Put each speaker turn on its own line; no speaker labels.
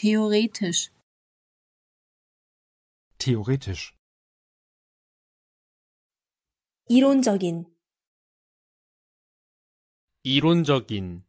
Theoretisch. Theoretisch. 이론적인. 이론적인.